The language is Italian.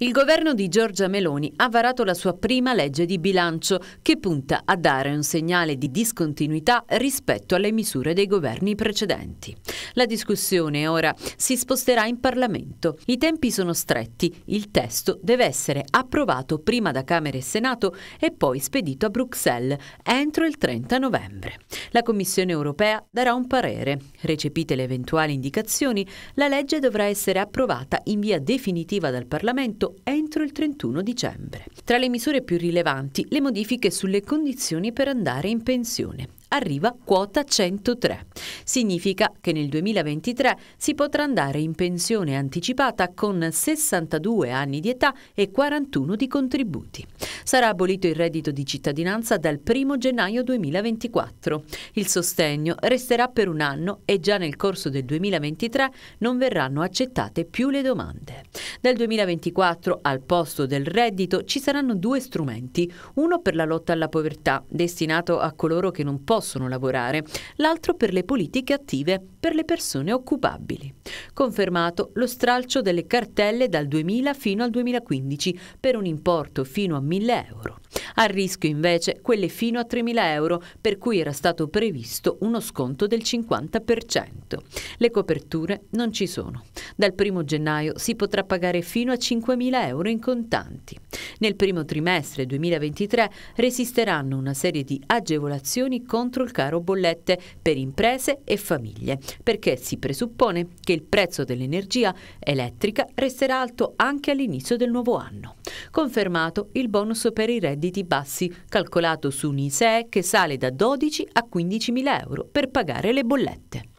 Il governo di Giorgia Meloni ha varato la sua prima legge di bilancio che punta a dare un segnale di discontinuità rispetto alle misure dei governi precedenti. La discussione ora si sposterà in Parlamento. I tempi sono stretti, il testo deve essere approvato prima da Camera e Senato e poi spedito a Bruxelles entro il 30 novembre. La Commissione europea darà un parere. Recepite le eventuali indicazioni, la legge dovrà essere approvata in via definitiva dal Parlamento entro il 31 dicembre. Tra le misure più rilevanti, le modifiche sulle condizioni per andare in pensione. Arriva quota 103. Significa che nel 2023 si potrà andare in pensione anticipata con 62 anni di età e 41 di contributi. Sarà abolito il reddito di cittadinanza dal 1 gennaio 2024. Il sostegno resterà per un anno e già nel corso del 2023 non verranno accettate più le domande. Dal 2024 al posto del reddito ci saranno due strumenti, uno per la lotta alla povertà, destinato a coloro che non possono lavorare, l'altro per le politiche critiche attive per le persone occupabili. Confermato lo stralcio delle cartelle dal 2000 fino al 2015 per un importo fino a 1000 euro. A rischio invece quelle fino a 3.000 euro per cui era stato previsto uno sconto del 50%. Le coperture non ci sono. Dal 1 gennaio si potrà pagare fino a 5.000 euro in contanti. Nel primo trimestre 2023 resisteranno una serie di agevolazioni contro il caro bollette per imprese e famiglie, perché si presuppone che il prezzo dell'energia elettrica resterà alto anche all'inizio del nuovo anno. Confermato il bonus per i redditi bassi, calcolato su un ISEE che sale da 12 a 15 mila euro per pagare le bollette.